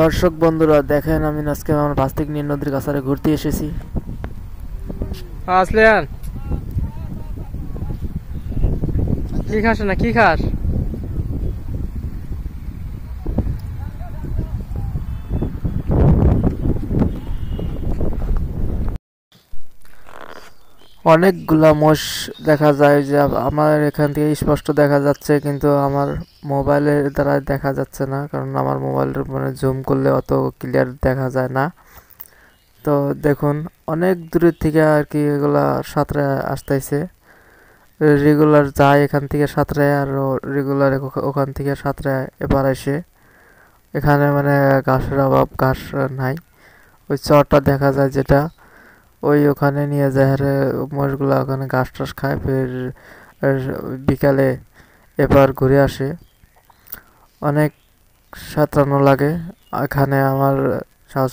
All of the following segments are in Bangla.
দর্শক বন্ধুরা দেখেন আমি আজকে আমার পাশ থেকে নদীর কাছারে ঘুরতে এসেছি আসলে আর কি খাস না কি খাস অনেকগুলা মোষ দেখা যায় যে আমার এখান থেকে স্পষ্ট দেখা যাচ্ছে কিন্তু আমার মোবাইলের দ্বারা দেখা যাচ্ছে না কারণ আমার মোবাইলের মানে জুম করলে অত ক্লিয়ার দেখা যায় না তো দেখুন অনেক দূরের থেকে আর কি এগুলা সাঁতরে আসতেছে রেগুলার যায় এখান থেকে সাঁতরে আর রেগুলার ওখান থেকে সাঁতরে এবার এসে এখানে মানে ঘাসের অভাব ঘাস নাই ওই চরটা দেখা যায় যেটা ওই ওখানে নিয়ে যায় হারে মোষগুলো ওখানে ঘাস টাস খায় ফের বিকালে এবার ঘুরে আসে অনেক সাঁতরানো লাগে এখানে আমার সাউথ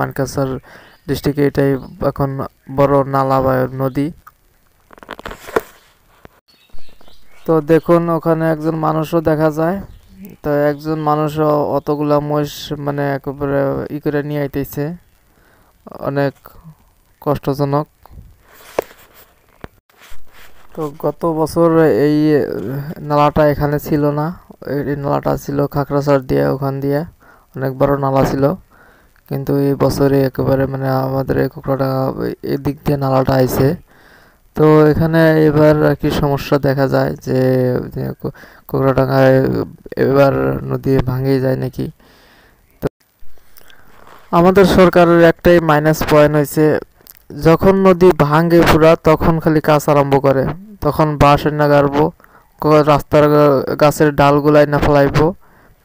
মানকাসার ডিস্ট্রিক্টে এটাই এখন বড় নালা বা নদী তো দেখুন ওখানে একজন মানুষও দেখা যায় তো একজন মানুষও অতগুলা মহিষ মানে একেবারে ই করে নিয়ে আইতেছে অনেক কষ্টজনক তো গত বছর এই নালাটা এখানে ছিল না এই নালাটা ছিল খাকড়াছড় দিয়ে ওখান দিয়ে অনেক বড় নালা ছিল কিন্তু এই বছরে একেবারে মানে আমাদের এই এদিক দিয়ে নালাটা আইছে তো এখানে এবার আর কি সমস্যা দেখা যায় যে কুকড়াডাঙ্গায় এবার নদী ভাঙিয়ে যায় নাকি আমাদের সরকারের একটাই মাইনাস পয়েন্ট হয়েছে যখন নদী ভাঙে পুরা তখন খালি কাজ আরম্ভ করে তখন বাঁশের না গাড়বো রাস্তার গাছের ডালগুলাই না ফেলাইবো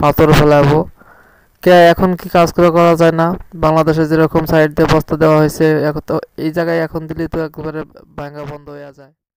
পাথর ফেলাবো কে এখন কি কাজ করে করা যায় না বাংলাদেশে যেরকম সাইড দিয়ে বস্তা দেওয়া হয়েছে এখন তো এই জায়গায় এখন দিলে তো একবারে ভাঙা বন্ধ হয়ে যায়